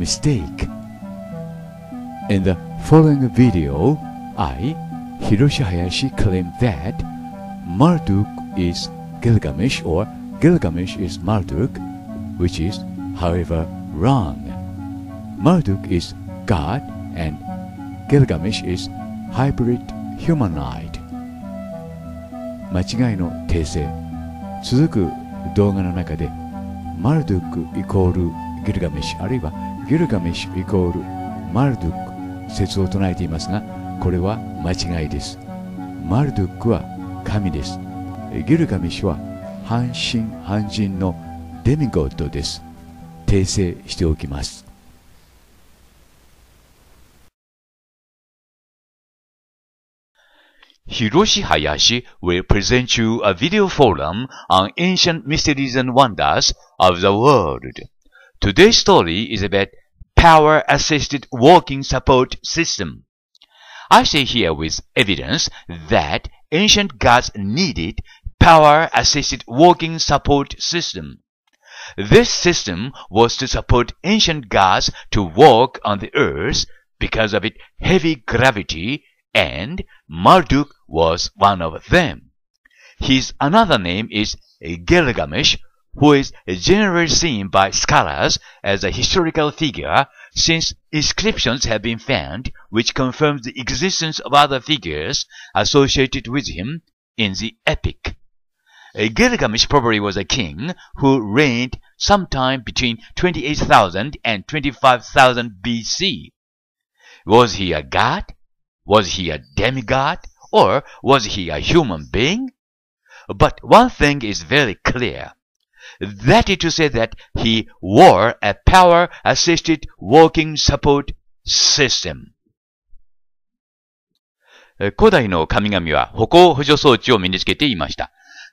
mistake. In the following video, I, Hiroshi Hayashi, claim that Marduk is Gilgamesh or Gilgamesh is Marduk, which is, however, wrong. Marduk is God and Gilgamesh is hybrid humanoid. 間違いの訂正続く動画の中でマルドゥックイコールギルガメシュあるいはギルガメシュイコールマルドゥック説を唱えていますがこれは間違いですマルドゥックは神ですギルガメシュは半身半人のデミゴッドです訂正しておきます Hiroshi Hayashi will present you a video forum on ancient mysteries and wonders of the world. Today's story is about power-assisted walking support system. I say here with evidence that ancient gods needed power-assisted walking support system. This system was to support ancient gods to walk on the earth because of its heavy gravity and Marduk was one of them. His another name is Gilgamesh who is generally seen by scholars as a historical figure since inscriptions have been found which confirm the existence of other figures associated with him in the epic. Gilgamesh probably was a king who reigned sometime between 28,000 and 25,000 BC. Was he a god? Was he a demigod? Or was he a human being? But one thing is very clear. That is to say that he wore a power-assisted walking support system. 古代の神々は歩行補助装置を身につけていました。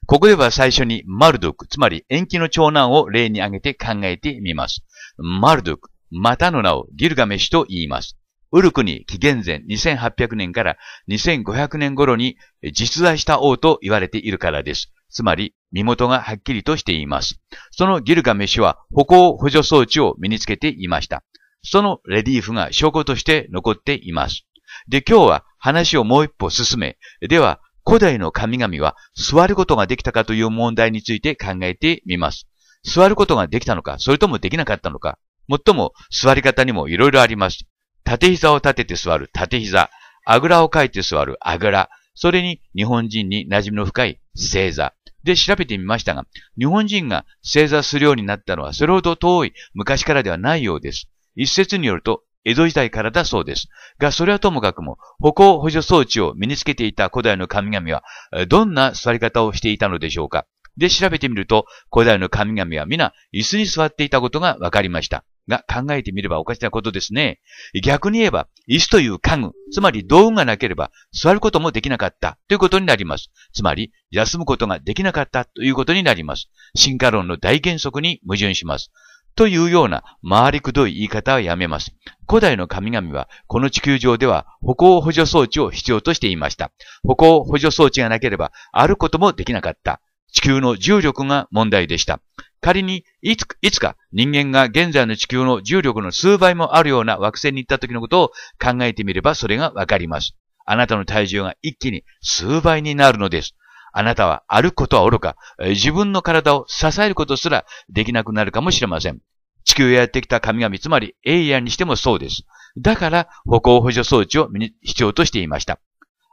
ここでは最初にマルドク、つまり延期の長男を例に挙げて考えてみます。マルドク、またの名をギルガメシと言います。ウルクに紀元前2800年から2500年頃に実在した王と言われているからです。つまり、身元がはっきりとしています。そのギルガメッシュは歩行補助装置を身につけていました。そのレリーフが証拠として残っています。で、今日は話をもう一歩進め、では、古代の神々は座ることができたかという問題について考えてみます。座ることができたのか、それともできなかったのか。もっとも、座り方にもいろいろあります。縦膝を立てて座る縦膝、あぐらをかいて座るあぐら、それに日本人に馴染みの深い正座。で調べてみましたが、日本人が正座するようになったのはそれほど遠い昔からではないようです。一説によると、江戸時代からだそうです。が、それはともかくも、歩行補助装置を身につけていた古代の神々は、どんな座り方をしていたのでしょうかで、調べてみると、古代の神々は皆椅子に座っていたことが分かりました。が、考えてみればおかしなことですね。逆に言えば、椅子という家具、つまり道具がなければ座ることもできなかったということになります。つまり、休むことができなかったということになります。進化論の大原則に矛盾します。というような回りくどい言い方はやめます。古代の神々はこの地球上では歩行補助装置を必要としていました。歩行補助装置がなければ歩くこともできなかった。地球の重力が問題でした。仮にいついつか人間が現在の地球の重力の数倍もあるような惑星に行った時のことを考えてみればそれがわかります。あなたの体重が一気に数倍になるのです。あなたは歩くことは愚か、自分の体を支えることすらできなくなるかもしれません。地球へやってきた神々、つまりエイヤにしてもそうです。だから歩行補助装置を必要としていました。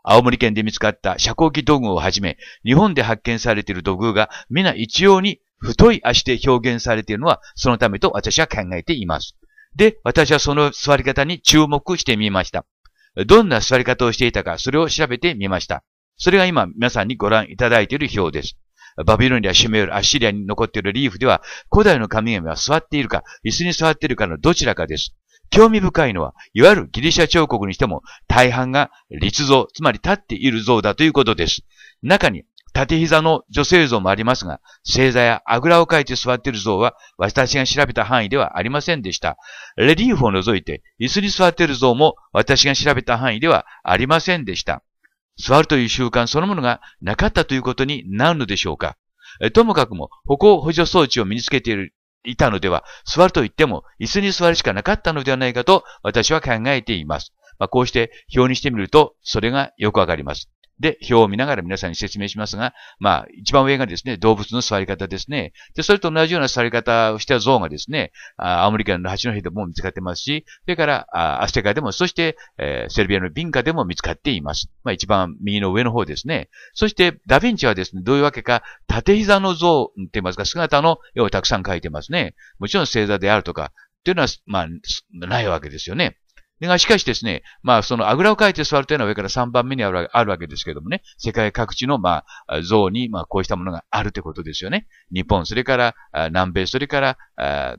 青森県で見つかった遮光器土偶をはじめ、日本で発見されている土偶が皆一様に太い足で表現されているのはそのためと私は考えています。で、私はその座り方に注目してみました。どんな座り方をしていたか、それを調べてみました。それが今皆さんにご覧いただいている表です。バビロニア、シュメール、アッシリアに残っているリーフでは、古代の神々は座っているか、椅子に座っているかのどちらかです。興味深いのは、いわゆるギリシャ彫刻にしても大半が立像、つまり立っている像だということです。中に縦膝の女性像もありますが、星座やあぐらをかいて座っている像は私が調べた範囲ではありませんでした。レリーフを除いて椅子に座っている像も私が調べた範囲ではありませんでした。座るという習慣そのものがなかったということになるのでしょうかともかくも歩行補助装置を身につけているいたのでは、座ると言っても椅子に座るしかなかったのではないかと私は考えています。まあ、こうして表にしてみると、それがよくわかります。で、表を見ながら皆さんに説明しますが、まあ、一番上がですね、動物の座り方ですね。で、それと同じような座り方をした像がですね、アメリカの八戸でも見つかってますし、それから、アステカでも、そして、えー、セルビアのビンカでも見つかっています。まあ、一番右の上の方ですね。そして、ダヴィンチはですね、どういうわけか、縦膝の像って言いますか、姿の絵をたくさん描いてますね。もちろん星座であるとか、っていうのは、まあ、ないわけですよね。が、しかしですね、まあ、そのあぐらをかいて座るというのは上から3番目にあるわけですけどもね、世界各地の、まあ、像に、まあ、こうしたものがあるということですよね。日本、それから、南米、それから、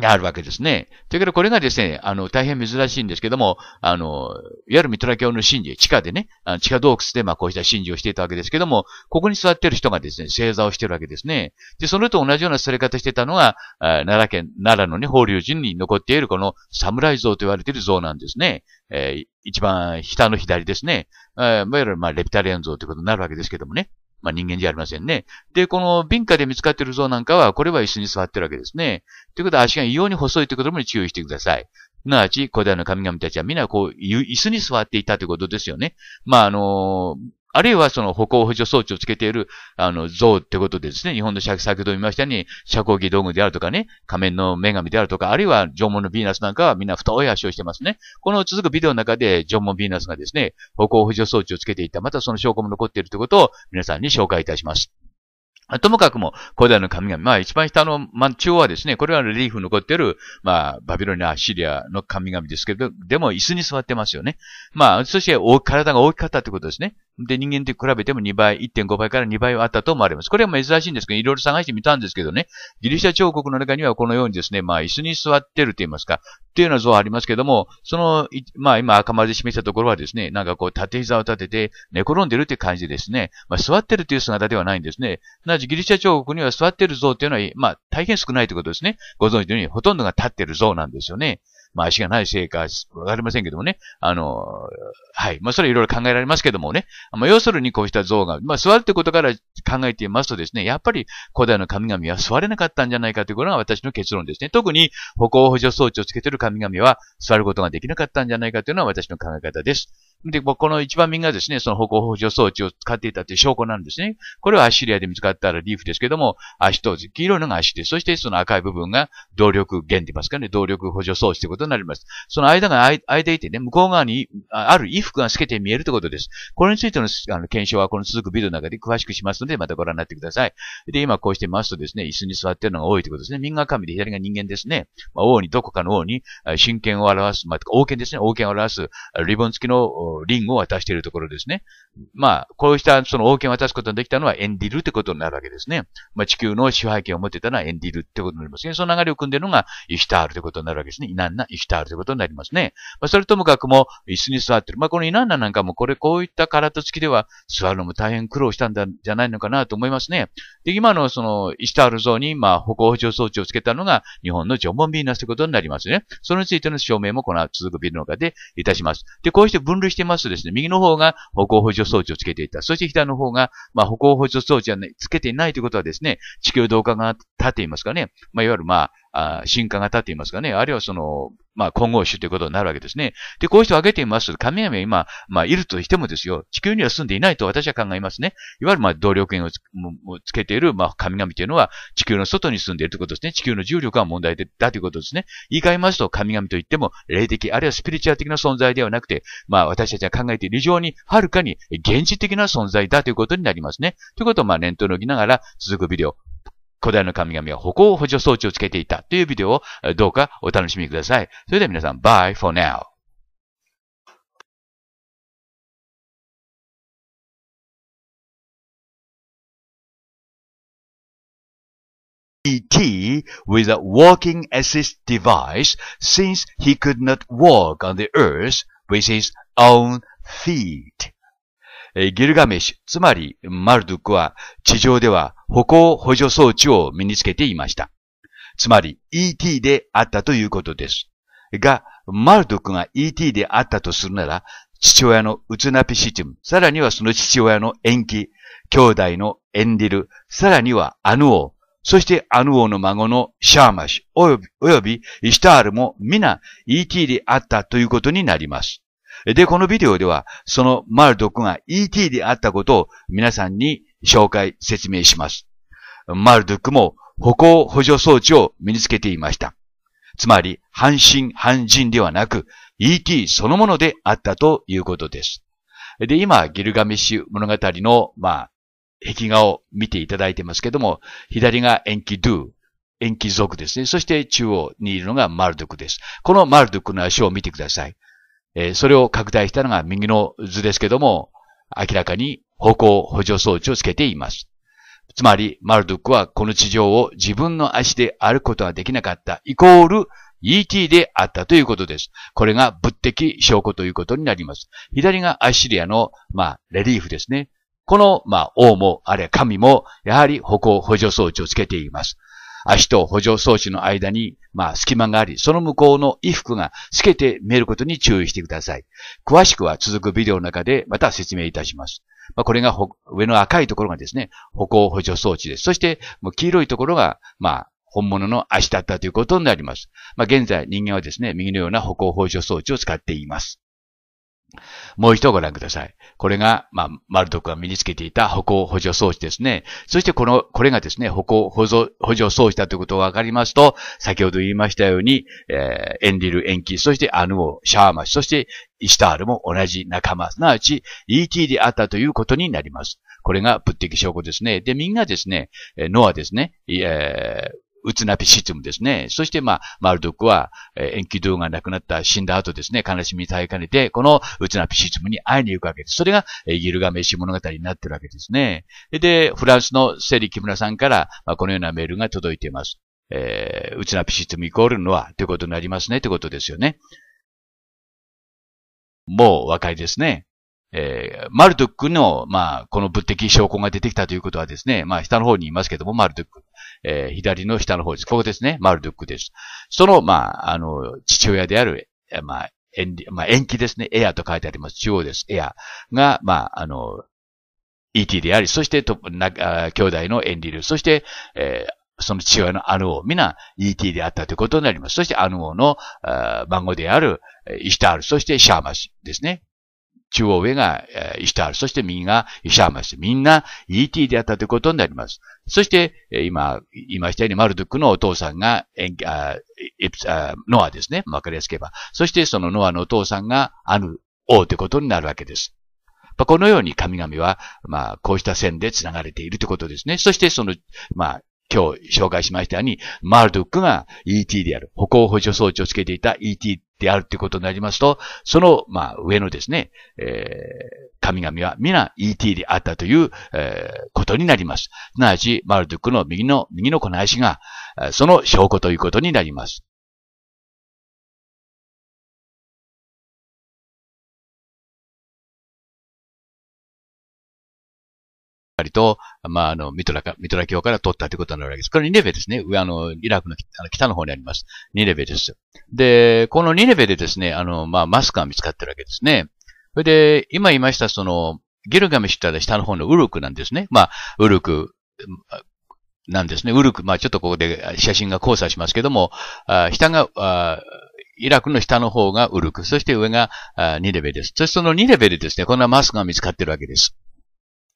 であるわけですね。というけど、これがですね、あの、大変珍しいんですけども、あの、いわゆるミトラ教の神事、地下でね、あの地下洞窟で、まあ、こうした神事をしていたわけですけども、ここに座ってる人がですね、正座をしてるわけですね。で、それと同じような座り方してたのが、奈良県、奈良のね、法隆寺に残っているこの侍像と言われている像なんですね。えー、一番下の左ですね。えー、いわゆる、まあ、レピタリアン像ということになるわけですけどもね。まあ、人間じゃありませんね。で、この瓶感で見つかっている像なんかは、これは椅子に座ってるわけですね。ということは足が異様に細いということも注意してください。すなわち、古代の神々たちは皆こう、椅子に座っていたということですよね。まあ、あのー、あるいはその歩行補助装置をつけている、あの、像ってことでですね、日本の先ほど見ましたように、遮光器道具であるとかね、仮面の女神であるとか、あるいは縄文のヴィーナスなんかはみんな太い足をしてますね。この続くビデオの中で、縄文ヴィーナスがですね、歩行補助装置をつけていた、またその証拠も残っているということを皆さんに紹介いたします。ともかくも、古代の神々、まあ一番下の、まあ、中央はですね、これはレリーフ残っている、まあ、バビロニア、シリアの神々ですけど、でも椅子に座ってますよね。まあ、そして体が大きかったということですね。で、人間と比べても2倍、1.5倍から2倍はあったと思われます。これも珍しいんですけど、いろいろ探してみたんですけどね、ギリシャ彫刻の中にはこのようにですね、まあ、椅子に座ってると言いますか、っていうような像はありますけども、その、まあ、今赤丸で示したところはですね、なんかこう、縦膝を立てて、寝転んでるって感じですね。まあ、座ってるという姿ではないんですね。なぜギリシャ彫刻には座ってる像っていうのは、まあ、大変少ないということですね。ご存知のように、ほとんどが立ってる像なんですよね。まあ足がないせいか、わかりませんけどもね、あの、はい。まあそれいろいろ考えられますけどもね、まあ要するにこうした像が、まあ座るってことから考えていますとですね、やっぱり古代の神々は座れなかったんじゃないかということが私の結論ですね。特に歩行補助装置をつけている神々は座ることができなかったんじゃないかというのは私の考え方です。で、この一番右がですね、その歩行補助装置を使っていたという証拠なんですね。これはアッシリアで見つかったらリーフですけども、足と、黄色いのが足で、そしてその赤い部分が動力源って言いますかね、動力補助装置ということになります。その間が空いていてね、向こう側にある衣服が透けて見えるということです。これについてのあの検証はこの続くビデオの中で詳しくしますので、またご覧になってください。で、今こうしてますとですね、椅子に座ってるのが多いということですね。右が神で左が人間ですね。まあ、王に、どこかの王に、真剣を表す、まあ、王権ですね、王権を表す、リボン付きのリングを渡しているところですね。まあ、こうしたその王権を渡すことができたのはエンディルってことになるわけですね。まあ、地球の支配権を持ってたのはエンディルってことになりますね。その流れを組んでるのがイシュタールってことになるわけですね。イナンナ、イシュタールってことになりますね。まあ、それともかくも、椅子に座ってる。まあ、このイナンナなんかもこれ、こういった空と付きでは座るのも大変苦労したんだ、じゃないのかなと思いますね。で、今のその、イシュタール像に、まあ、歩行補助装置をつけたのが日本の縄文ビーナスってことになりますね。それについての証明もこの続くビルの中でいたします。で、こうして分類してけますとですね、右の方が歩行補助装置をつけていた。そして左の方が、まあ、歩行補助装置は、つけていないということはですね、地球同化が立っていますからね、まあ、いわゆるまあ、あ進化型って言いますかね。あるいはその、まあ、混合種ということになるわけですね。で、こういう人を挙げています。神々今、まあ、いるとしてもですよ。地球には住んでいないと私は考えますね。いわゆる、まあ、動力源をつつけている、まあ、神々というのは、地球の外に住んでいるということですね。地球の重力が問題だということですね。言い換えますと、神々といっても、霊的、あるいはスピリチュアル的な存在ではなくて、まあ、私たちが考えている以上に、はるかに、現実的な存在だということになりますね。ということを、まあ、念頭に置きながら、続くビデオ、古代の神々は歩行補助装置をつけていたというビデオをどうかお楽しみください。それでは皆さん、bye for now. ET with a walking assist device since he could not walk on the earth with his own feet. ギルガメシュ、つまりマルドゥクは地上では歩行補助装置を身につけていました。つまり ET であったということです。が、マルドクが ET であったとするなら、父親のウツナピシチム、さらにはその父親の延期、兄弟のエンディル、さらにはアヌ王、そしてアヌ王の孫のシャーマシュ、および、およびイシタールも皆 ET であったということになります。で、このビデオでは、そのマルドクが ET であったことを皆さんに紹介、説明します。マルドクも歩行補助装置を身につけていました。つまり、半身半人ではなく、ET そのものであったということです。で、今、ギルガメッシュ物語の、まあ、壁画を見ていただいてますけども、左が延期ドゥ、延期族ですね。そして中央にいるのがマルドクです。このマルドクの足を見てください。えそれを拡大したのが右の図ですけども、明らかに方向補助装置をつけています。つまり、マルドックはこの地上を自分の足で歩くことができなかった、イコール ET であったということです。これが物的証拠ということになります。左がアシリアの、まあ、レリーフですね。この、まあ、王も、あるいは神も、やはり歩行補助装置をつけています。足と補助装置の間に、まあ、隙間があり、その向こうの衣服が透けて見えることに注意してください。詳しくは続くビデオの中でまた説明いたします。まあ、これが上の赤いところがですね、歩行補助装置です。そして、黄色いところが、まあ、本物の足だったということになります。まあ、現在人間はですね、右のような歩行補助装置を使っています。もう一度ご覧ください。これが、まあ、マルドクが身につけていた歩行補助装置ですね。そしてこの、これがですね、歩行補助、補助装置だということがわかりますと、先ほど言いましたように、えー、エンリル、エンキ、そしてアヌオ、シャーマシ、そしてイシタールも同じ仲間、すなわち ET であったということになります。これが物的証拠ですね。で、みんなですね、ノアですね、えー、うつなピシツムですね。そして、まあ、マルドックは、えー、延期動が亡くなった死んだ後ですね、悲しみに耐えかねて、このうつなピシツムに会いに行くわけです。それが、えー、ギルガメシ物語になってるわけですね。で、フランスのセリ・キムラさんから、まあ、このようなメールが届いています。えー、うちなピシツムイコールのは、ということになりますね、ということですよね。もう、若いですね。えー、マルドックの、まあ、この物的証拠が出てきたということはですね、まあ、下の方にいますけども、マルドック。えー、左の下の方です。ここですね。マルドゥックです。その、まあ、あの、父親である、まあ、延まあ、延期ですね。エアと書いてあります。中央です。エアが、まあ、あの、ET であり、そしてとな兄弟のエンリル、そして、えー、その父親のアヌ王、皆 ET であったということになります。そしてアヌオのあ孫であるイシタール、そしてシャーマスですね。中央上が、えー、イシタール、そして右がイシャーマス。みんな ET であったということになります。そして、今、言いましたようにマルドゥックのお父さんが、ノアですね。わかりやすければ。そしてそのノアのお父さんがアヌ王ということになるわけです。このように神々は、まあ、こうした線で繋がれているということですね。そしてその、まあ、今日紹介しましたように、マルドックが ET である、歩行補助装置をつけていた ET であるということになりますと、その、まあ、上のですね、えー、神々は皆 ET であったという、えー、ことになります。すなわち、マルドックの右の、右のこの足が、その証拠ということになります。カリと、まあ、あの、ミトラか、ミトラ教から取ったということになるわけです。これニネベですね。上、あの、イラクの北の方にあります。ニネベです。で、このニネベでですね、あの、まあ、マスクが見つかってるわけですね。それで、今言いました、その、ギルガメシったら下の方のウルクなんですね。まあ、ウルク、なんですね。ウルク、まあ、ちょっとここで写真が交差しますけども、あ下があ、イラクの下の方がウルク、そして上があニレベです。そしてそのニレベでですね、こんなマスクが見つかってるわけです。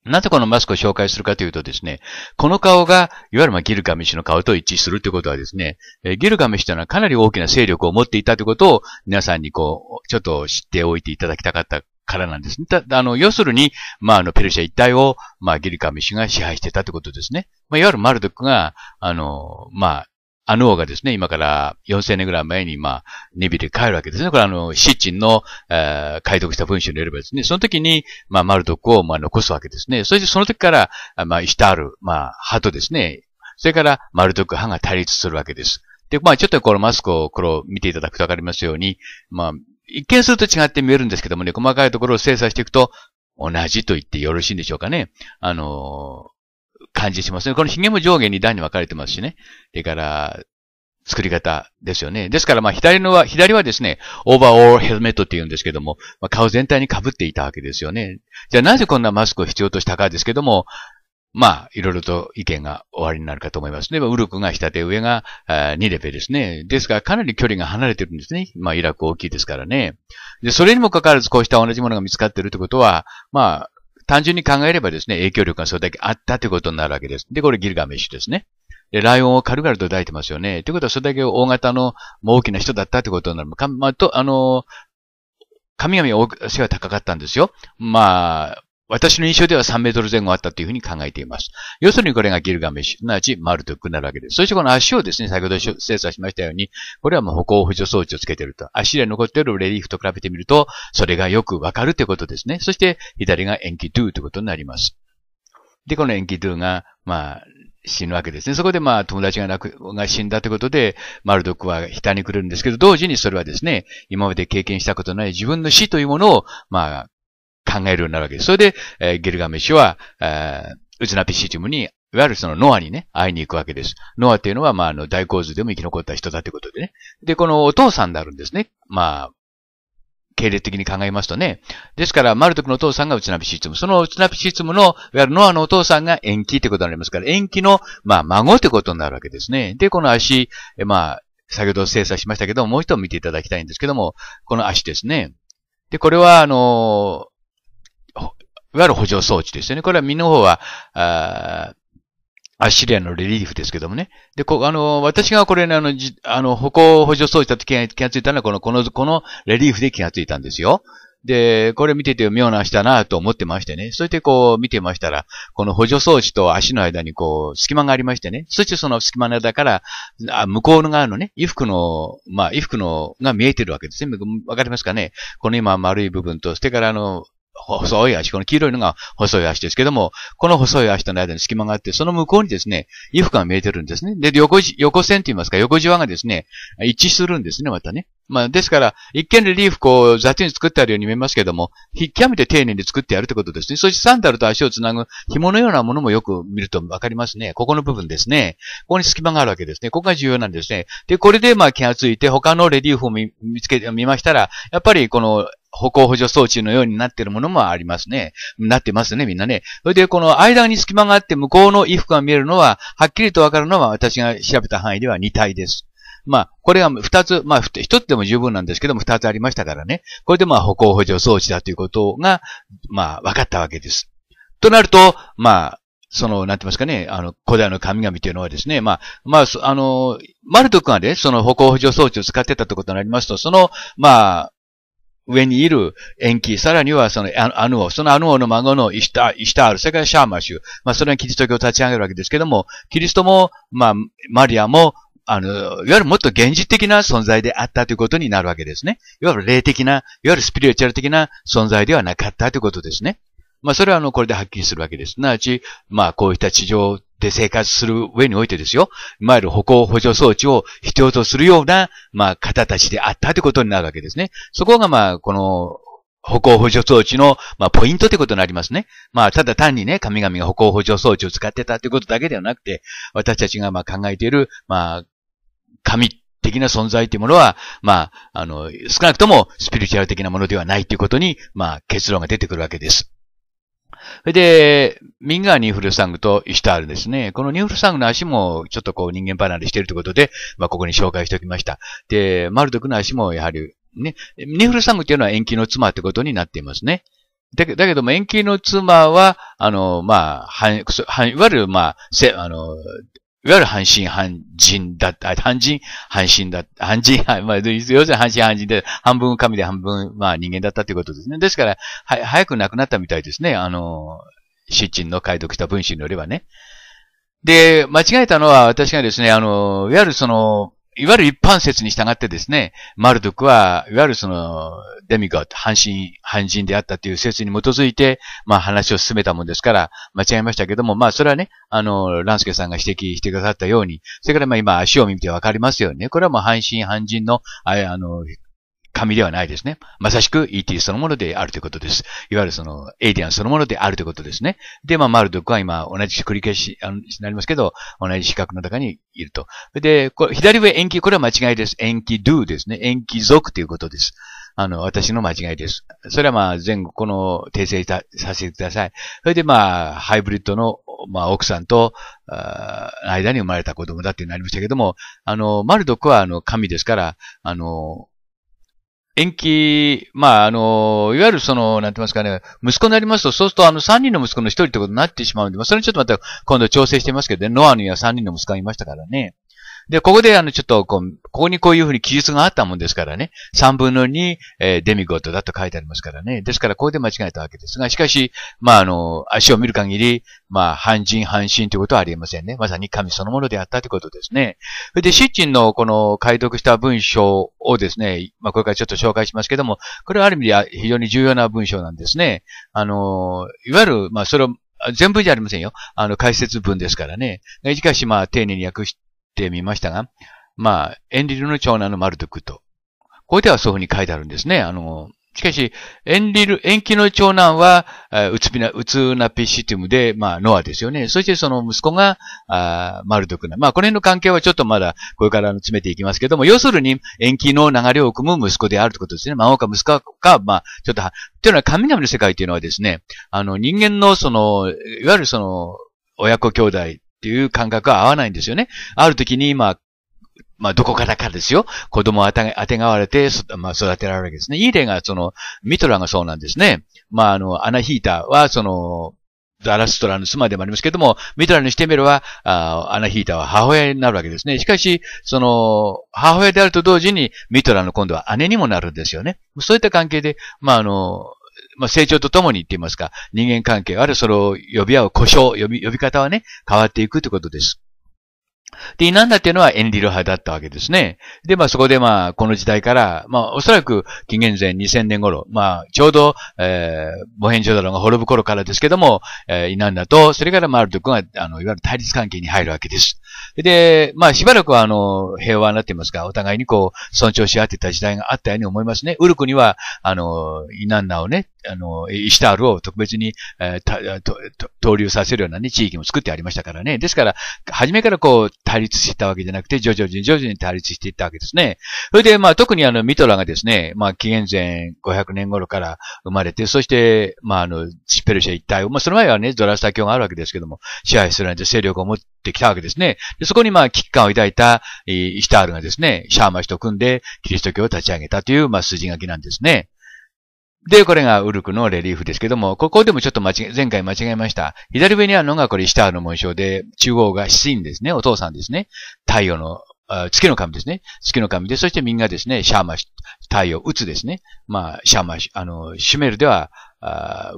なぜこのマスクを紹介するかというとですね、この顔が、いわゆるまギルガメシュの顔と一致するということはですね、えギルガメシュというのはかなり大きな勢力を持っていたということを皆さんにこう、ちょっと知っておいていただきたかったからなんですね。た、あの、要するに、まあ、あの、ペルシャ一帯を、まあ、ギルガメシュが支配してたということですね。まあ、いわゆるマルドックが、あの、まあ、あの王がですね、今から4000年ぐらい前に、まあ、ネビで帰るわけですね。これあの、シッチンの、えー、解読した文章によればですね、その時に、まあ、マルドクを、まあ、残すわけですね。そしてその時から、まあ、イシタール、まあ、ハとですね、それから、マルドク派が対立するわけです。で、まあ、ちょっとこのマスクを、これを見ていただくとわかりますように、まあ、一見すると違って見えるんですけどもね、細かいところを精査していくと、同じと言ってよろしいんでしょうかね。あのー感じしますね。このヒゲも上下に段に分かれてますしね。それから、作り方ですよね。ですから、まあ、左のは、左はですね、オーバーオールヘルメットって言うんですけども、まあ、顔全体に被っていたわけですよね。じゃあ、なぜこんなマスクを必要としたかですけども、まあ、いろいろと意見が終わりになるかと思いますね。ウルクが下手、上が2レベですね。ですから、かなり距離が離れてるんですね。まあ、イラク大きいですからね。で、それにもかかわらず、こうした同じものが見つかっているということは、まあ、単純に考えればですね、影響力がそれだけあったということになるわけです。で、これギルガメッシュですね。で、ライオンを軽々と抱いてますよね。ということは、それだけ大型の、もう大きな人だったということになる。まあ、と、あの、神々は背が高かったんですよ。まあ、私の印象では3メートル前後あったというふうに考えています。要するにこれがギルガメッシュ、すなわちマルドックになるわけです。そしてこの足をですね、先ほど精査しましたように、これはもう歩行補助装置をつけていると。足で残っているレリーフと比べてみると、それがよくわかるということですね。そして左が延期ドゥということになります。で、この延期ドゥが、まあ、死ぬわけですね。そこでまあ友達が亡く、が死んだということで、マルドックは下に来るんですけど、同時にそれはですね、今まで経験したことない自分の死というものを、まあ、考えるようになるわけです。それで、えー、ギルガメシは、えー、ウズナピシチムに、いわゆるそのノアにね、会いに行くわけです。ノアっていうのは、まあ、あの、大洪水でも生き残った人だってことでね。で、このお父さんであるんですね。まあ、系列的に考えますとね。ですから、マルトクのお父さんがウツナピシツム。そのウツナピシツムの、いわゆるノアのお父さんが延期ってことになりますから、延期の、まあ、孫ってことになるわけですね。で、この足、まあ、先ほど精査しましたけども、う一度見ていただきたいんですけども、この足ですね。で、これは、あの、いわゆる補助装置ですよね。これは身の方は、あアシリアのレリーフですけどもね。で、こ、あの、私がこれね、あの、じ、あの、歩行補助装置だと気が気がついたのは、この、この、このレリーフで気がついたんですよ。で、これ見てて妙な足だなと思ってましてね。そしてこう見てましたら、この補助装置と足の間にこう隙間がありましてね。そしてその隙間の間から、あ向こうの側のね、衣服の、まあ衣服のが見えてるわけですね。わかりますかねこの今丸い部分と、それからあの、細い足、この黄色いのが細い足ですけども、この細い足との間に隙間があって、その向こうにですね、衣服が見えてるんですね。で、横、横線と言いますか、横じわがですね、一致するんですね、またね。まあ、ですから、一見リリーフこう、雑に作ってあるように見えますけども、極めて丁寧に作ってやるということですね。そしてサンダルと足をつなぐ紐のようなものもよく見るとわかりますね。ここの部分ですね。ここに隙間があるわけですね。ここが重要なんですね。で、これでまあ気がついて、他のレリーフを見つけて、見ましたら、やっぱりこの、歩行補助装置のようになっているものもありますね。なってますね、みんなね。それで、この間に隙間があって向こうの衣服が見えるのは、はっきりとわかるのは私が調べた範囲では2体です。まあ、これは二つ、まあ、一つでも十分なんですけども、二つありましたからね。これでまあ、歩行補助装置だということが、まあ、分かったわけです。となると、まあ、その、なんて言いますかね、あの、古代の神々というのはですね、まあ、まあ、あの、マルト君がね、その歩行補助装置を使ってたということになりますと、その、まあ、上にいる延期、さらにはそのアヌオ、そのアヌオの孫のイシタイシタール、それからシャーマシュ、まあ、それがキリスト教を立ち上げるわけですけども、キリストも、まあ、マリアも、あの、いわゆるもっと現実的な存在であったということになるわけですね。いわゆる霊的な、いわゆるスピリチュアル的な存在ではなかったということですね。まあ、それはあの、これではっきりするわけです。すなわち、まあ、こういった地上で生活する上においてですよ、いわゆる歩行補助装置を必要とするような、まあ、方たちであったということになるわけですね。そこが、まあ、この、歩行補助装置の、まあ、ポイントということになりますね。まあ、ただ単にね、神々が歩行補助装置を使ってたということだけではなくて、私たちが、まあ、考えている、まあ、神的な存在というものは、まあ、あの、少なくともスピリチュアル的なものではないということに、まあ、結論が出てくるわけです。それで、右側ニーフルサングとイシュタールですね。このニーフルサングの足もちょっとこう人間離れしているということで、まあ、ここに紹介しておきました。で、マルドクの足もやはり、ね、ニーフルサングというのは延期の妻ということになっていますね。だけだけども、延期の妻は、あの、まあ、はいわゆる、まあ、せ、あの、いわゆる半信半人だった、半人、半信だった、半人、はまあ、要するに半信半人で、半分神で半分、まあ人間だったということですね。ですから、は早く亡くなったみたいですね。あの、七人の解読した文章によればね。で、間違えたのは私がですね、あの、いわゆるその、いわゆる一般説に従ってですね、マルドクは、いわゆるその、デミゴット、半身、半人であったという説に基づいて、まあ話を進めたもんですから、間違えましたけども、まあそれはね、あの、ランスケさんが指摘してくださったように、それからまあ今足を見てわかりますよね、これはもう半身、半人の、あの、紙ではないですね。まさしく ET そのものであるということです。いわゆるその、エイリアンそのものであるということですね。で、まあ、マルドックは今、同じ繰り返し、あの、になりますけど、同じ資格の中にいると。で、これ左上延期、これは間違いです。延期 do ですね。延期族ということです。あの、私の間違いです。それはまあ、前後、この、訂正させてください。それでまあ、ハイブリッドの、まあ、奥さんと、間に生まれた子供だってなりましたけども、あの、マルドックはあの、神ですから、あの、延期、まあ、あの、いわゆるその、なんて言いますかね、息子になりますと、そうするとあの、3人の息子の1人ってことになってしまうんで、まあ、それにちょっとまた今度調整してますけどね、ノアには3人の息子がいましたからね。で、ここであの、ちょっとこう、ここにこういうふうに記述があったもんですからね、三分の二、えー、デミゴットだと書いてありますからね。ですから、ここで間違えたわけですが、しかし、まあ、あの、足を見る限り、まあ、半人半身ということはありえませんね。まさに神そのものであったということですね。それで、シッチンのこの解読した文章をですね、まあ、これからちょっと紹介しますけども、これはある意味では非常に重要な文章なんですね。あの、いわゆる、まあ、それを全部じゃありませんよ。あの、解説文ですからね。しかし、まあ、丁寧に訳しってみましたが、まあ、エンリルの長男のマルドクと。ここではそういうふうに書いてあるんですね。あの、しかし、エンリル、延期の長男は、うつびな、うつなピシティムで、まあ、ノアですよね。そしてその息子が、あマルドクな。まあ、この辺の関係はちょっとまだ、これから詰めていきますけども、要するに、延期の流れを組む息子であるということですね。孫か息子か、まあ、ちょっと、というのは神々の世界というのはですね、あの、人間のその、いわゆるその、親子兄弟っていう感覚は合わないんですよね。ある時に、まあ、まあ、どこからかですよ。子供をあてあてがわれて、まあ、育てられるわけですね。いい例が、その、ミトラがそうなんですね。まあ、あの、アナヒータは、その、ザラストラの妻でもありますけども、ミトラにしてみれば、アナヒータは母親になるわけですね。しかし、その、母親であると同時に、ミトラの今度は姉にもなるんですよね。そういった関係で、まあ、あの、まあ、成長とともにって言いますか、人間関係、あるその、呼び合う故障、呼び、呼び方はね、変わっていくということです。で、なんだっていうのはエンリル派だったわけですね。で、まあそこでまあこの時代から、まあおそらく紀元前2000年頃、まあちょうど、えー、ボヘンジョダロが滅ぶ頃からですけども、えー、イナンダと、それからマルト君が、あの、いわゆる対立関係に入るわけです。で、まあしばらくはあの、平和になってますが、お互いにこう、尊重し合ってた時代があったように思いますね。ウルクには、あの、イナンナをね、あの、イシタールを特別に、えー、投入させるような、ね、地域も作ってありましたからね。ですから、初めからこう、対立していたわけじゃなくて、徐々に徐々に対立していったわけですね。それで、まあ、特にあの、ミトラがですね、まあ、紀元前500年頃から生まれて、そして、まあ、あの、ペルシャ一帯を、まあ、その前はね、ドラスタ教があるわけですけども、支配するなんて勢力を持ってきたわけですね。でそこに、まあ、危機感を抱いた、イシタールがですね、シャーマ氏と組んで、キリスト教を立ち上げたという、まあ、筋書きなんですね。で、これがウルクのレリーフですけども、ここでもちょっと間違、前回間違えました。左上にあるのがこれシターの紋章で、中央がシンですね、お父さんですね。太陽の、月の神ですね。月の神で、そしてみんなですね、シャーマシ、太陽、打つですね。まあ、シャーマシ、あの、シュメルでは、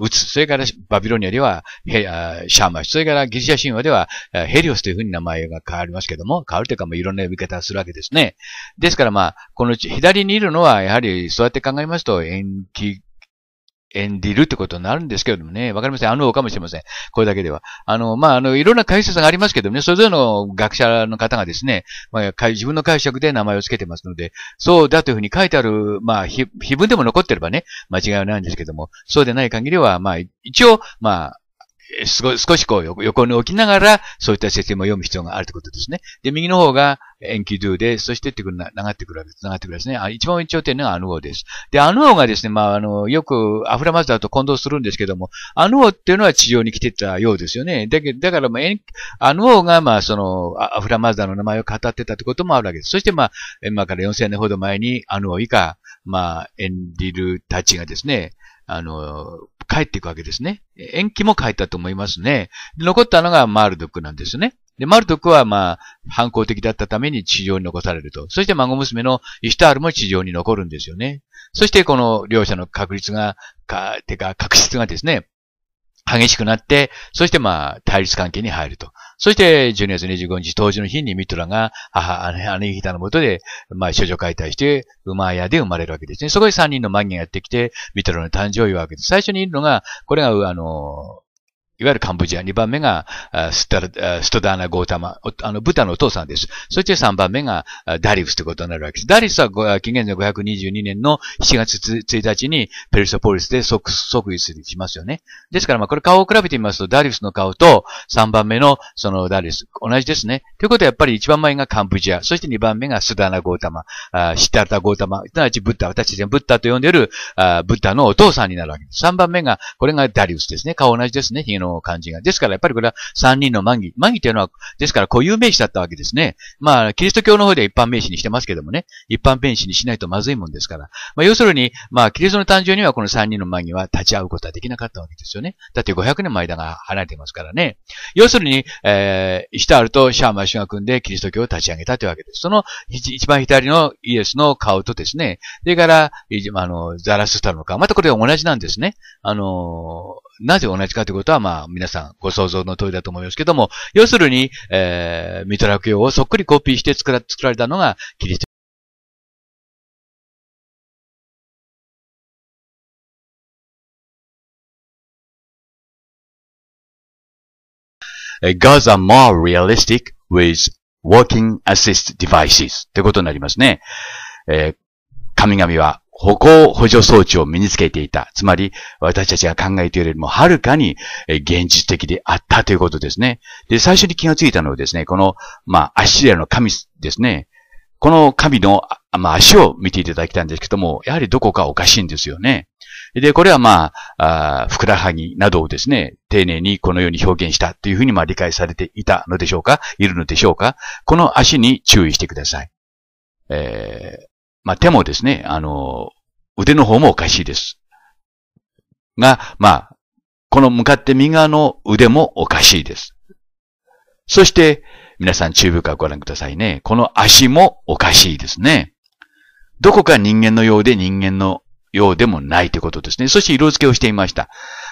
打つ。それからバビロニアではシャーマシ。それからギリシャ神話ではヘリオスというふうに名前が変わりますけども、変わるというかもういろんな呼び方をするわけですね。ですからまあ、この左にいるのはやはりそうやって考えますと、延期演じるってことになるんですけれどもね。わかりません。あの、かもしれません。これだけでは。あの、まあ、あの、いろんな解説がありますけどね、それぞれの学者の方がですね、まあ、自分の解釈で名前を付けてますので、そうだというふうに書いてある、まあ、非文でも残ってればね、間違いはないんですけども、そうでない限りは、まあ、一応、まあ、すご少しこう横に置きながら、そういった説明も読む必要があるということですね。で、右の方が延期 do で、そしてってくる、流ってくるわけです。流ってくるわけですね。あ一番一応点のアヌオです。で、アヌオがですね、まあ、あの、よくアフラマズダと混同するんですけども、アヌオっていうのは地上に来てたようですよね。だけだから、まあ、アヌオが、まあ、その、アフラマズダの名前を語ってたってこともあるわけです。そして、まあ、今から4000年ほど前に、アヌオ以下、まあ、エンディルたちがですね、あの、帰っていくわけですね。延期も帰ったと思いますね。残ったのがマルドックなんですね。で、マルドックはまあ、反抗的だったために地上に残されると。そして孫娘のイシュタールも地上に残るんですよね。そしてこの両者の確率が、か、てか確執がですね、激しくなって、そしてまあ、対立関係に入ると。そして、12月25日、当時の日にミトラが、母、姉ヒタのもとで、まあ、処女解体して、馬屋で生まれるわけですね。そこで3人のマギがやってきて、ミトラの誕生を言うわけです。最初にいるのが、これが、あの、いわゆるカンボジア。2番目がスストダーナ・ゴータマ、あの、ブタのお父さんです。そして3番目がダリウスということになるわけです。ダリウスは紀元前522年の7月1日にペルソポリスで即即位しますよね。ですから、まあ、これ顔を比べてみますと、ダリウスの顔と3番目のそのダリウス、同じですね。ということは、やっぱり1番前がカンボジア、そして2番目がスダーナ・ゴータマ、シタルタ・ゴータマ、すなわちブッダ、私たちがブッダと呼んでいるブッダのお父さんになるわけです。3番目が、これがダリウスですね。顔同じですね。のの感じが。ですからやっぱりこれは三人の万儀。万義というのは、ですから固有名詞だったわけですね。まあ、キリスト教の方では一般名詞にしてますけどもね、一般名詞にしないとまずいもんですから。まあ、要するに、まあ、キリストの誕生にはこの三人の万儀は立ち会うことはできなかったわけですよね。だって500年前だが離れてますからね。要するに、えー、イシタールとシャーマーシュが組んでキリスト教を立ち上げたというわけです。その一番左のイエスの顔とですね、それから、あの、ザラススタルの顔。またこれは同じなんですね。あの、なぜ同じかということは、まあ、皆さんご想像の通りだと思いますけども、要するに、えー、ミトラク用をそっくりコピーして作ら作られたのが、キリストえ、Gods are more realistic with working assist devices ってことになりますね。えー、神々は歩行補助装置を身につけていた。つまり、私たちが考えているよりもはるかに現実的であったということですね。で、最初に気がついたのはですね、この、まあ、アシリアの神ですね。この神の、まあ、足を見ていただきたいんですけども、やはりどこかおかしいんですよね。で、これはまあ、あふくらはぎなどをですね、丁寧にこのように表現したというふうにまあ理解されていたのでしょうかいるのでしょうかこの足に注意してください。えー、まあ、手もですね、あの、腕の方もおかしいです。が、まあ、この向かって右側の腕もおかしいです。そして、皆さん中部からご覧くださいね。この足もおかしいですね。どこか人間のようで人間のようでもないということですね。そして色付けをしていました。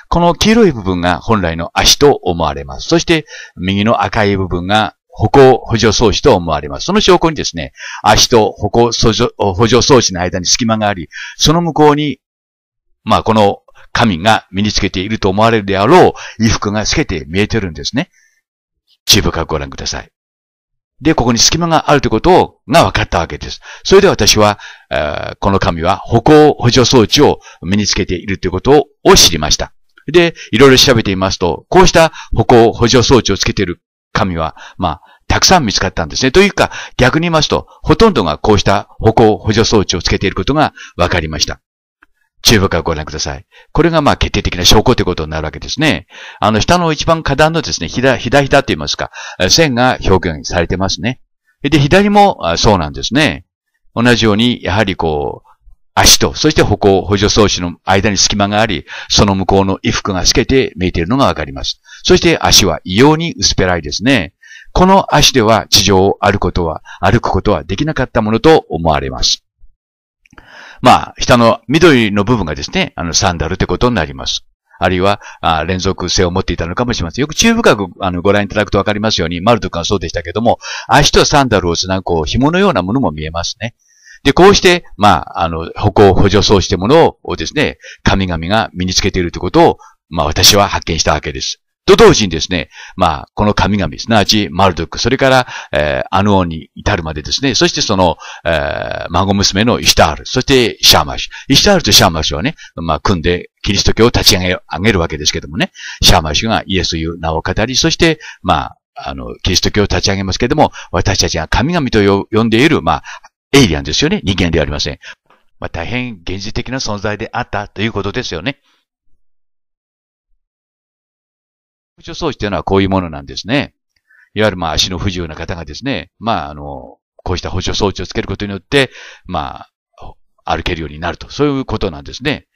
この黄色い部分が本来の足と思われます。そして右の赤い部分が歩行補助装置と思われます。その証拠にですね、足と歩行補助装置の間に隙間があり、その向こうに、まあこの神が身につけていると思われるであろう衣服が透けて見えてるんですね。中部からご覧ください。で、ここに隙間があるということが分かったわけです。それで私は、この神は歩行補助装置を身につけているということを知りました。で、いろいろ調べてみますと、こうした歩行補助装置をつけている神は、まあ、たくさん見つかったんですね。というか、逆に言いますと、ほとんどがこうした歩行補助装置をつけていることが分かりました。中部からご覧ください。これがまあ決定的な証拠ということになるわけですね。あの下の一番下段のですね、ひだひだひだと言いますか、線が表現されてますね。で、左もそうなんですね。同じように、やはりこう、足と、そして歩行、補助装置の間に隙間があり、その向こうの衣服が透けて見えているのがわかります。そして足は異様に薄っぺらいですね。この足では地上を歩くことは、歩くことはできなかったものと思われます。まあ、下の緑の部分がですね、あの、サンダルってことになります。あるいは、あ連続性を持っていたのかもしれません。よく注意深くあのご覧いただくとわかりますように、マルト君はそうでしたけども、足とサンダルをつなぐこう紐のようなものも見えますね。で、こうして、まあ、あの、歩行補助装置というものをですね、神々が身につけているということを、まあ、私は発見したわけです。と同時にですね、まあ、この神々、すなわちマルドック、それから、えー、アヌオンに至るまでですね、そしてその、えー、孫娘のイシュタール、そしてシャーマシュ。イシュタールとシャーマシュはね、まあ、組んで、キリスト教を立ち上げ上げるわけですけどもね、シャーマシュがイエスという名を語り、そして、まあ、あの、キリスト教を立ち上げますけども、私たちが神々と呼んでいる、まあ、エイリアンですよね。人間ではありません。まあ、大変現実的な存在であったということですよね。不調装置というのはこういうものなんですね。いわゆるまあ足の不自由な方がですね、まああの、こうした補助装置をつけることによって、まあ、歩けるようになると。そういうことなんですね。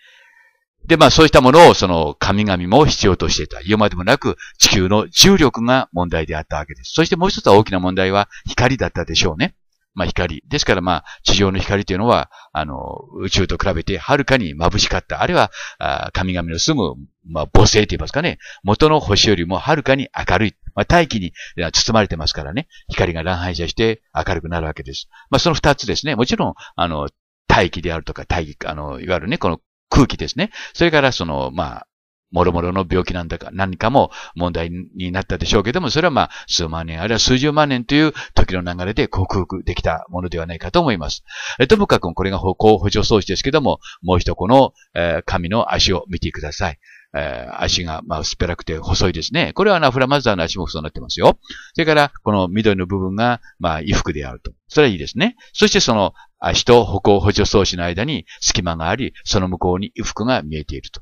で、まあそうしたものをその神々も必要としていた。言うまでもなく地球の重力が問題であったわけです。そしてもう一つは大きな問題は光だったでしょうね。まあ、光。ですから、まあ、地上の光というのは、あの、宇宙と比べてはるかに眩しかった。あるいは、あ神々の住む、まあ、母星と言いますかね。元の星よりもはるかに明るい。まあ、大気に包まれてますからね。光が乱反射して明るくなるわけです。まあ、その二つですね。もちろん、あの、大気であるとか、大気、あの、いわゆるね、この空気ですね。それから、その、まあ、諸々の病気なんだか何かも問題になったでしょうけども、それはまあ数万年あるいは数十万年という時の流れで克服できたものではないかと思います。えともかくこれが歩行補助装置ですけども、もう一個の、えー、神の足を見てください。えー、足が、まあ、薄っぺらくて細いですね。これはナフラマザーの足もそうなってますよ。それから、この緑の部分が、まあ、衣服であると。それはいいですね。そしてその足と歩行補助装置の間に隙間があり、その向こうに衣服が見えていると。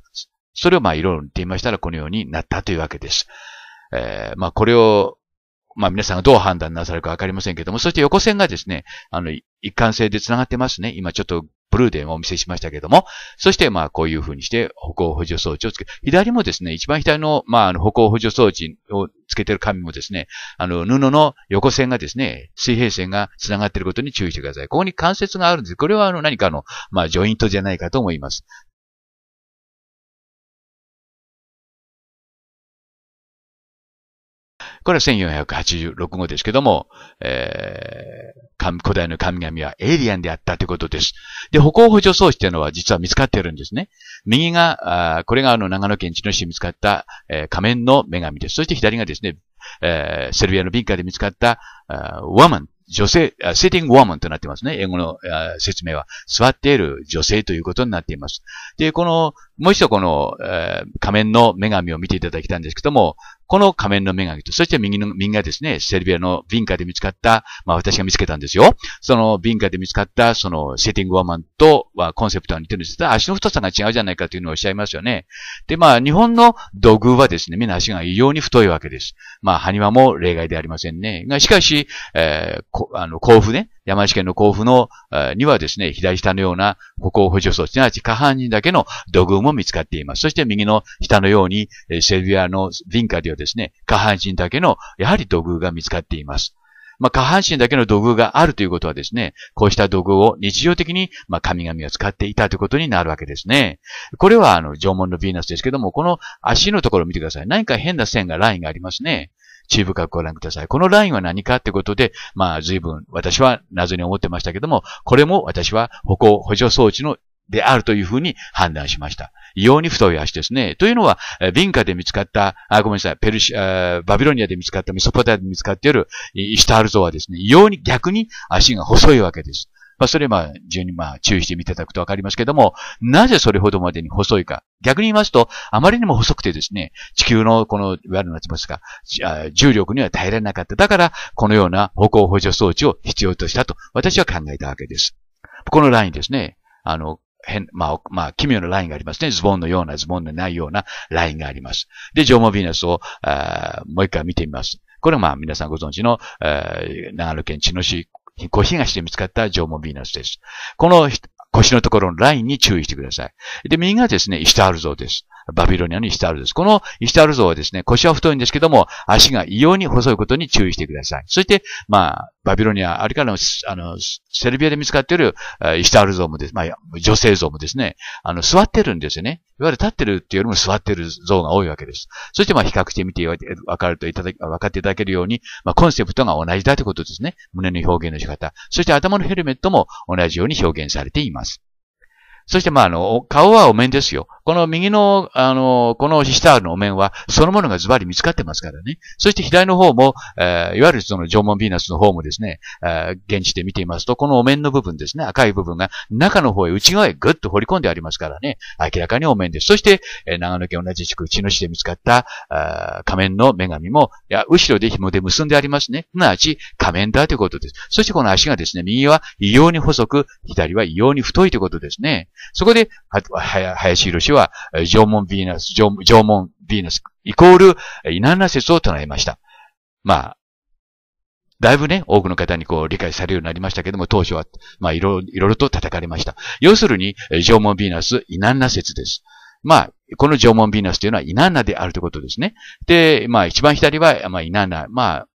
それをまあいろいろ言ってみましたらこのようになったというわけです。えー、まあこれを、まあ皆さんがどう判断なさるかわかりませんけども、そして横線がですね、あの、一貫性で繋がってますね。今ちょっとブルーでお見せしましたけども、そしてまあこういうふうにして歩行補助装置をつけ、左もですね、一番左のまあ歩行補助装置をつけてる紙もですね、あの布の横線がですね、水平線が繋がっていることに注意してください。ここに関節があるんです。これはあの何かのまあジョイントじゃないかと思います。これは1486号ですけども、えー、古代の神々はエイリアンであったということです。で、歩行補助装置というのは実は見つかっているんですね。右が、あこれがあの長野県知野市で見つかった、えー、仮面の女神です。そして左がですね、えー、セルビアの民家で見つかった、あーマン、女性、セティングォーマンとなってますね。英語の説明は、座っている女性ということになっています。で、この、もう一度この、えー、仮面の女神を見ていただきたいんですけども、この仮面の女神と、そして右の、右がですね、セルビアのビンカで見つかった、まあ私が見つけたんですよ。そのビンカで見つかった、そのセーティングワーマンとはコンセプトは似てるんですが、足の太さが違うじゃないかというのをおっしゃいますよね。で、まあ日本の土偶はですね、みんな足が異様に太いわけです。まあ埴輪も例外でありませんね。が、しかし、えー、あの、甲府ね、山梨県の甲府の、にはですね、左下のような歩行補助装置、すなわち下半身だけの土偶も見つかっています。そして右の下のように、セルビアのヴィンカではですね、下半身だけの、やはり土偶が見つかっています。まあ、下半身だけの土偶があるということはですね、こうした土偶を日常的に、ま神々を使っていたということになるわけですね。これは、あの、縄文のヴィーナスですけども、この足のところを見てください。何か変な線が、ラインがありますね。注意深くご覧ください。このラインは何かってことで、まあ随分私は謎に思ってましたけども、これも私は歩行補助装置のであるというふうに判断しました。異様に太い足ですね。というのは、文化で見つかった、あ、ごめんなさい、ペルシア、バビロニアで見つかった、メソポタで見つかっているイシタール像はですね、異様に逆に足が細いわけです。まあ、それまあ、順にまあ、注意してみていただくとわかりますけども、なぜそれほどまでに細いか。逆に言いますと、あまりにも細くてですね、地球のこの、いわゆるなってますか、重力には耐えられなかった。だから、このような歩行補助装置を必要としたと、私は考えたわけです。このラインですね、あの、変、まあ、まあ、奇妙なラインがありますね。ズボンのような、ズボンのないようなラインがあります。で、縄文ヴィーナスを、あもう一回見てみます。これはまあ皆さんご存知の、えー、長野県茅野市腰がして見つかった縄文ビーナスです。この腰のところのラインに注意してください。で、右がですね、イシタール像です。バビロニアのイシュタールです。このイシュタール像はですね、腰は太いんですけども、足が異様に細いことに注意してください。そして、まあ、バビロニア、あれからの、あの、セルビアで見つかっているイシュタール像もです、まあ、女性像もですね、あの、座ってるんですよね。いわゆる立ってるっていうよりも座ってる像が多いわけです。そして、まあ、比較してみて分かるといただき、分かっていただけるように、まあ、コンセプトが同じだということですね。胸の表現の仕方。そして頭のヘルメットも同じように表現されています。そして、まあ、あの、顔はお面ですよ。この右の、あの、この下のお面は、そのものがズバリ見つかってますからね。そして左の方も、えー、いわゆるその縄文ヴィーナスの方もですね、えー、現地で見ていますと、このお面の部分ですね、赤い部分が中の方へ内側へぐっと掘り込んでありますからね、明らかにお面です。そして、えー、長野県同じ地区、茅野市で見つかった、あ仮面の女神も、いや、後ろで紐で結んでありますね。すなわち、仮面だということです。そしてこの足がですね、右は異様に細く、左は異様に太いということですね。そこで、は林博士はは、縄文ヴィーナス、縄文ヴィーナス、イコール、イナンナ説を唱えました。まあ、だいぶね、多くの方にこう理解されるようになりましたけども、当初は、まあ、いろいろと叩かれました。要するに、縄文ヴィーナス、イナンナ説です。まあ、この縄文ヴィーナスというのはイナンナであるということですね。で、まあ、一番左は、まあ、イナンナ、まあ、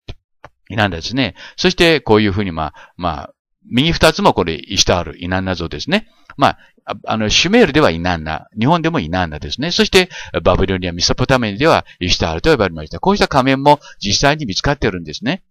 イナンナですね。そして、こういうふうに、まあ、まあ、右二つもこれ、イシタール、イナンナ像ですね。まあ、あの、シュメールではイナンナ、日本でもイナンナですね。そして、バブリオニア、ミサポタメではイシタールと呼ばれました。こうした仮面も実際に見つかっているんですね。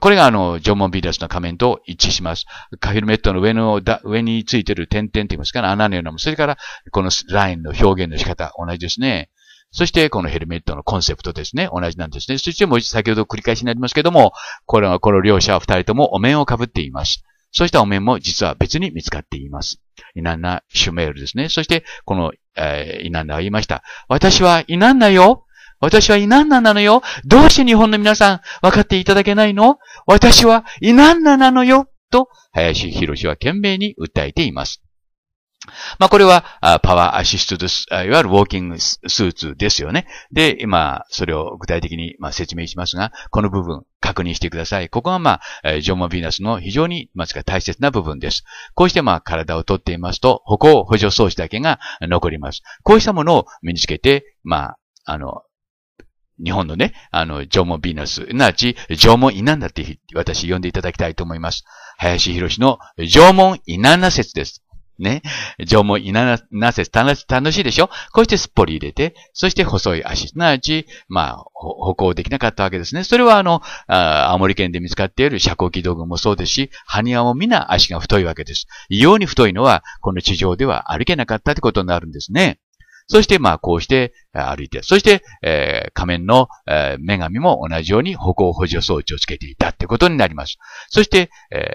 これがあの、縄文ビーダスの仮面と一致します。カフィルメットの上の、上についてる点々って言いますかね、穴のようなもそれから、このラインの表現の仕方、同じですね。そして、このヘルメットのコンセプトですね。同じなんですね。そしてもう一度先ほど繰り返しになりますけども、これは、この両者は二人ともお面を被っています。そうしたお面も実は別に見つかっています。イナンナ・シュメールですね。そして、この、えー、イナンナは言いました。私はイナンナよ私はイナンナなのよどうして日本の皆さん分かっていただけないの私はイナンナなのよと、林博士は懸命に訴えています。まあ、これは、パワーアシストです。いわゆるウォーキングスーツですよね。で、今、それを具体的に説明しますが、この部分、確認してください。ここが、まあ、ジョン・ヴィーナスの非常に、まあ、大切な部分です。こうして、まあ、体をとっていますと、歩行補助装置だけが残ります。こうしたものを身につけて、まあ、あの、日本のね、あの、縄文ヴィーナス、なわち、縄文イナンナって私呼んでいただきたいと思います。林博士の縄文イナンナ説です。ね。縄文いな、なせ、楽し、楽しいでしょこうしてすっぽり入れて、そして細い足、すなわち、まあ、歩行できなかったわけですね。それはあの、あ青森県で見つかっている遮光器道具もそうですし、埴輪も皆足が太いわけです。異様に太いのは、この地上では歩けなかったってことになるんですね。そして、まあ、こうして歩いて、そして、えー、仮面の、えー、女神も同じように歩行補助装置をつけていたってことになります。そして、え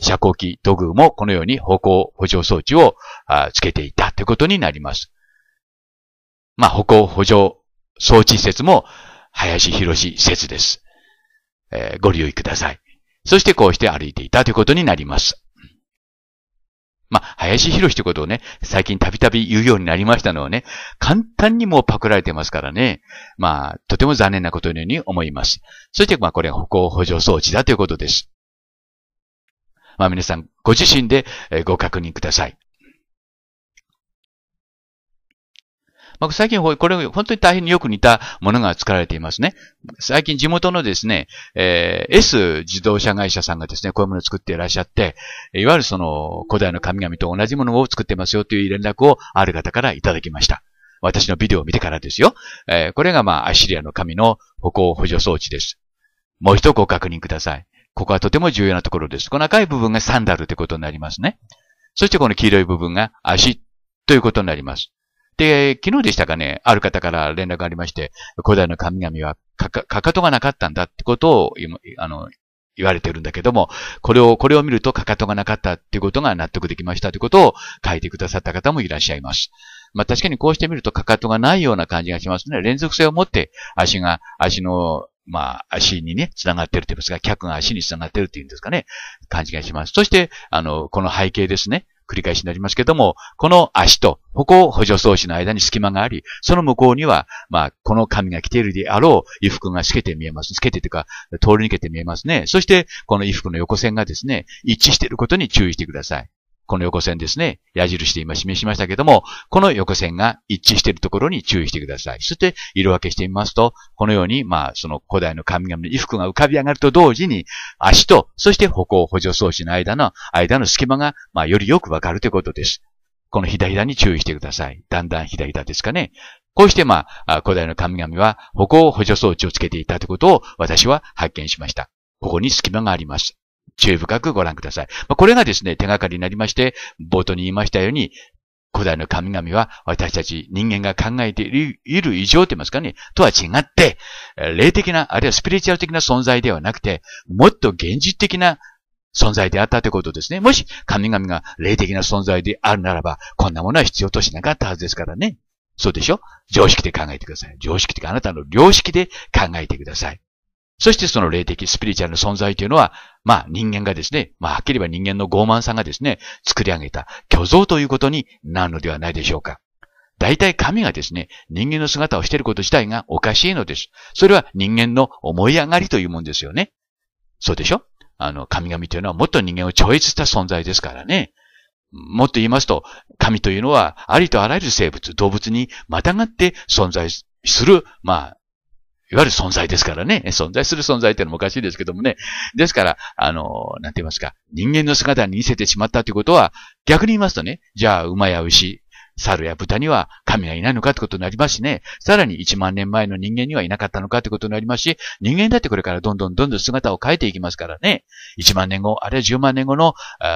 ー、遮光器、土偶もこのように歩行補助装置をつけていたってことになります。まあ、歩行補助装置施設も、林博施設です。えー、ご留意ください。そしてこうして歩いていたということになります。まあ、林博士ってことをね、最近たびたび言うようになりましたのはね、簡単にもうパクられてますからね、まあ、とても残念なことのように思います。そして、まあ、これは歩行補助装置だということです。まあ、皆さん、ご自身でご確認ください。まあ、最近、これ、本当に大変によく似たものが作られていますね。最近、地元のですね、えー、S 自動車会社さんがですね、こういうものを作っていらっしゃって、いわゆるその、古代の神々と同じものを作ってますよという連絡をある方からいただきました。私のビデオを見てからですよ。えー、これがまあ、アシリアの神の歩行補助装置です。もう一度ご確認ください。ここはとても重要なところです。この赤い部分がサンダルということになりますね。そしてこの黄色い部分が足ということになります。で、昨日でしたかね、ある方から連絡がありまして、古代の神々はかか、かかとがなかったんだってことを、あの、言われてるんだけども、これを、これを見るとかかとがなかったってことが納得できましたということを書いてくださった方もいらっしゃいます。まあ確かにこうして見るとかかとがないような感じがしますね。連続性を持って足が、足の、まあ足にね、繋がってるて言いますが、脚が足に繋がってるっていうんですかね、感じがします。そして、あの、この背景ですね。繰り返しになりますけども、この足と歩行補助装置の間に隙間があり、その向こうには、まあ、この紙が着ているであろう衣服が透けて見えます。透けてというか、通り抜けて見えますね。そして、この衣服の横線がですね、一致していることに注意してください。この横線ですね、矢印で今示しましたけども、この横線が一致しているところに注意してください。そして、色分けしてみますと、このように、まあ、その古代の神々の衣服が浮かび上がると同時に、足と、そして歩行補助装置の間の、間の隙間が、まあ、よりよくわかるということです。このひだひだに注意してください。だんだんひだひだですかね。こうして、まあ、古代の神々は歩行補助装置をつけていたということを私は発見しました。ここに隙間があります。注意深くご覧ください。まあ、これがですね、手がかりになりまして、冒頭に言いましたように、古代の神々は私たち人間が考えている以上と言いますかね、とは違って、霊的な、あるいはスピリチュアル的な存在ではなくて、もっと現実的な存在であったということですね。もし神々が霊的な存在であるならば、こんなものは必要としなかったはずですからね。そうでしょ常識で考えてください。常識的あなたの良識で考えてください。そしてその霊的、スピリチュアルの存在というのは、まあ人間がですね、まあはっきり言えば人間の傲慢さがですね、作り上げた虚像ということになるのではないでしょうか。大体神がですね、人間の姿をしていること自体がおかしいのです。それは人間の思い上がりというもんですよね。そうでしょあの、神々というのはもっと人間を超越した存在ですからね。もっと言いますと、神というのはありとあらゆる生物、動物にまたがって存在する、まあ、いわゆる存在ですからね。存在する存在ってのもおかしいですけどもね。ですから、あの、なんて言いますか、人間の姿に似せてしまったということは、逆に言いますとね、じゃあ、馬や牛、猿や豚には神はいないのかってことになりますしね。さらに1万年前の人間にはいなかったのかってことになりますし、人間だってこれからどんどんどんどん姿を変えていきますからね。1万年後、あるいは10万年後の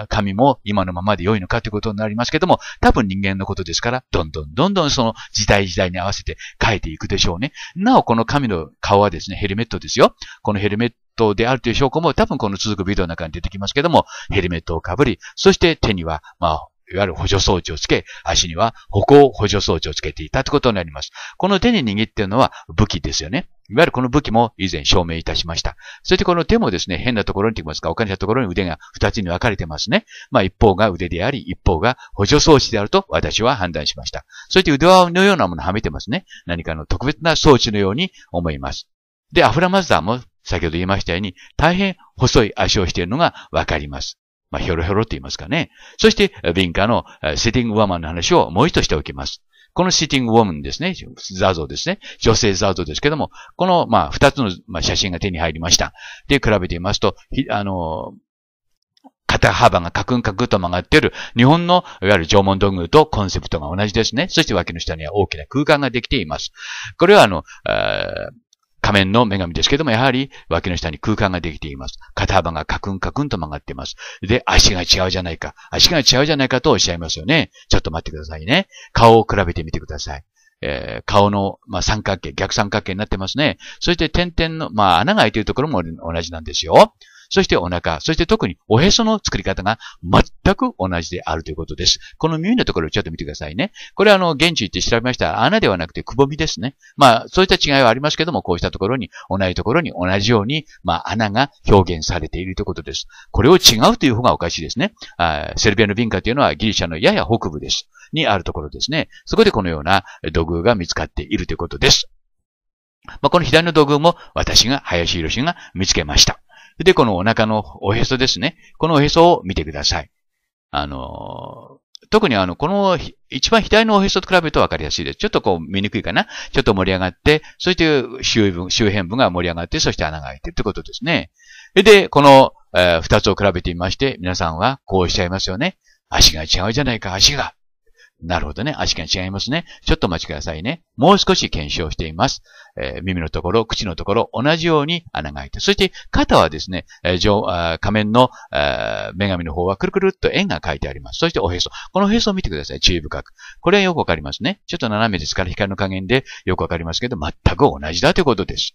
神も今のままで良いのかってことになりますけども、多分人間のことですから、どんどんどんどんその時代時代に合わせて変えていくでしょうね。なお、この神の顔はですね、ヘルメットですよ。このヘルメットであるという証拠も多分この続くビデオの中に出てきますけども、ヘルメットをかぶり、そして手には、まあ、いわゆる補助装置をつけ、足には歩行補助装置をつけていたということになります。この手に握っているのは武器ですよね。いわゆるこの武器も以前証明いたしました。そしてこの手もですね、変なところにと言いますか、おかしたところに腕が二つに分かれてますね。まあ一方が腕であり、一方が補助装置であると私は判断しました。そして腕輪のようなものをはめてますね。何かの特別な装置のように思います。で、アフラマズダーも先ほど言いましたように、大変細い足をしているのが分かります。まあ、ひょろひょろと言いますかね。そして、敏感のシティングウォーマンの話をもう一度しておきます。このシティングウォーマンですね、ザ像ですね、女性ザ像ですけども、この、まあ、二つの、ま写真が手に入りました。で、比べてみますと、あの、肩幅がカクンカクンと曲がっている日本のいわゆる縄文道具とコンセプトが同じですね。そして脇の下には大きな空間ができています。これはあの、仮面の女神ですけども、やはり脇の下に空間ができています。肩幅がカクンカクンと曲がっています。で、足が違うじゃないか。足が違うじゃないかとおっしゃいますよね。ちょっと待ってくださいね。顔を比べてみてください。えー、顔の、まあ、三角形、逆三角形になってますね。そして点々の、まあ、穴が開いているところも同じなんですよ。そしてお腹、そして特におへその作り方が全く同じであるということです。この耳のところちょっと見てくださいね。これはあの、現地行って調べました。穴ではなくてくぼみですね。まあ、そういった違いはありますけども、こうしたところに、同じところに同じように、まあ、穴が表現されているということです。これを違うという方がおかしいですね。あセルビアの文化というのはギリシャのやや北部です。にあるところですね。そこでこのような土偶が見つかっているということです。まあ、この左の土偶も私が、林博が見つけました。で、このお腹のおへそですね。このおへそを見てください。あの特にあの、この、一番左のおへそと比べると分かりやすいです。ちょっとこう見にくいかな。ちょっと盛り上がって、そして周辺周辺部が盛り上がって、そして穴が開いてってことですね。で、この、えー、二つを比べてみまして、皆さんはこうおっしゃいますよね。足が違うじゃないか、足が。なるほどね。足が違いますね。ちょっとお待ちくださいね。もう少し検証しています。えー、耳のところ、口のところ、同じように穴が開いて、そして肩はですね、えー、仮面の、女神の方はくるくるっと円が書いてあります。そしておへそ。このおへそを見てください。注意深く。これはよくわかりますね。ちょっと斜めですから光の加減でよくわかりますけど、全く同じだということです。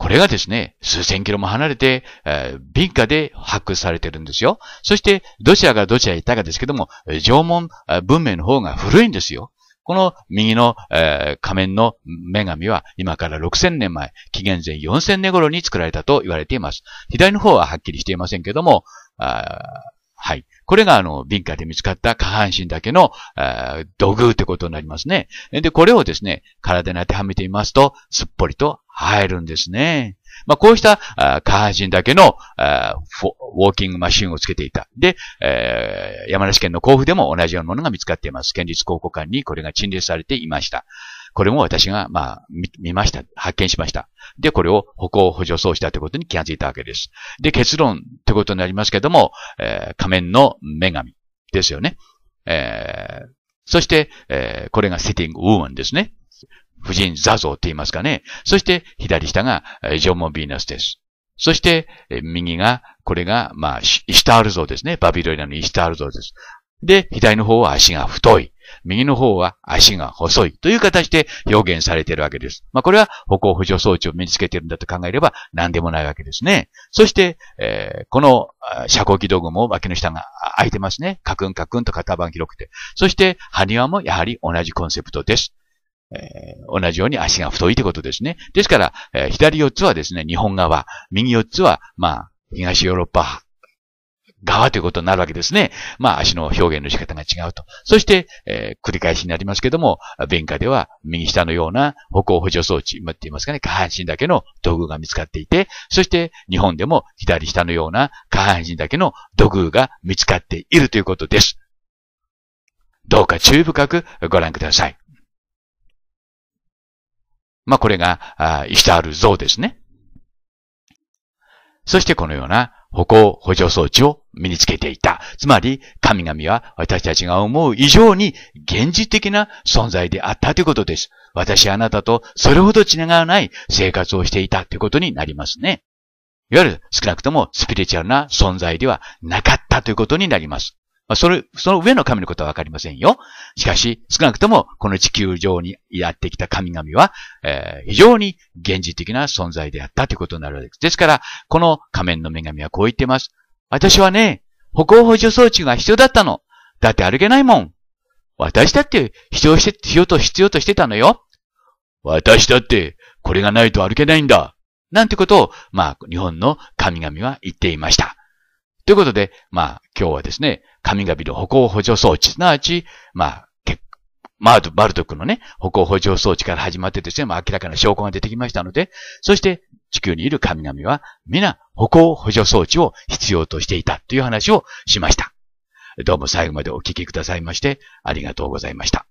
これがですね、数千キロも離れて、えー、民家で発掘されてるんですよ。そして、どちらがどちらへ行ったかですけども、縄文文明の方が古いんですよ。この右の、えー、仮面の女神は今から6000年前、紀元前4000年頃に作られたと言われています。左の方ははっきりしていませんけども、はい。これがあの、敏感で見つかった下半身だけの、えー、土偶ってことになりますね。で、これをですね、体に当てはめてみますと、すっぽりと入るんですね。まあ、こうしたあ下半身だけのあウォーキングマシンをつけていた。で、えー、山梨県の甲府でも同じようなものが見つかっています。県立考古館にこれが陳列されていました。これも私が、まあ、見ました。発見しました。で、これを歩行補助装置だということに気がついたわけです。で、結論ということになりますけども、えー、仮面の女神ですよね。えー、そして、えー、これがセティングウーマンですね。婦人座像って言いますかね。そして、左下が、ジョンモン・ビーナスです。そして、右が、これが、まあ、イシタール像ですね。バビロイナのイシタール像です。で、左の方は足が太い。右の方は足が細いという形で表現されているわけです。まあ、これは歩行補助装置を身につけているんだと考えれば何でもないわけですね。そして、えー、この車光機道具も脇の下が開いてますね。カクンカクンと型番広くて。そして、埴輪もやはり同じコンセプトです。えー、同じように足が太いということですね。ですから、えー、左4つはですね、日本側、右4つは、まあ、東ヨーロッパ側ということになるわけですね。まあ、足の表現の仕方が違うと。そして、えー、繰り返しになりますけども、弁下では右下のような歩行補助装置、って言いますかね、下半身だけの土偶が見つかっていて、そして日本でも左下のような下半身だけの土偶が見つかっているということです。どうか注意深くご覧ください。まあ、これが、イシタール像ですね。そしてこのような歩行補助装置を身につけていた。つまり、神々は私たちが思う以上に現実的な存在であったということです。私あなたとそれほど違わない生活をしていたということになりますね。いわゆる少なくともスピリチュアルな存在ではなかったということになります。まあ、それ、その上の神のことはわかりませんよ。しかし、少なくとも、この地球上にやってきた神々は、えー、非常に現実的な存在であったということになるわけです。ですから、この仮面の女神はこう言っています。私はね、歩行補助装置が必要だったの。だって歩けないもん。私だって必要して、必要と必要としてたのよ。私だって、これがないと歩けないんだ。なんてことを、まあ、日本の神々は言っていました。ということで、まあ、今日はですね、神々の歩行補助装置、すなわち、まあ、マート、バルトクのね、歩行補助装置から始まってですね、まあ、明らかな証拠が出てきましたので、そして、地球にいる神々は、皆、歩行補助装置を必要としていたという話をしました。どうも最後までお聞きくださいまして、ありがとうございました。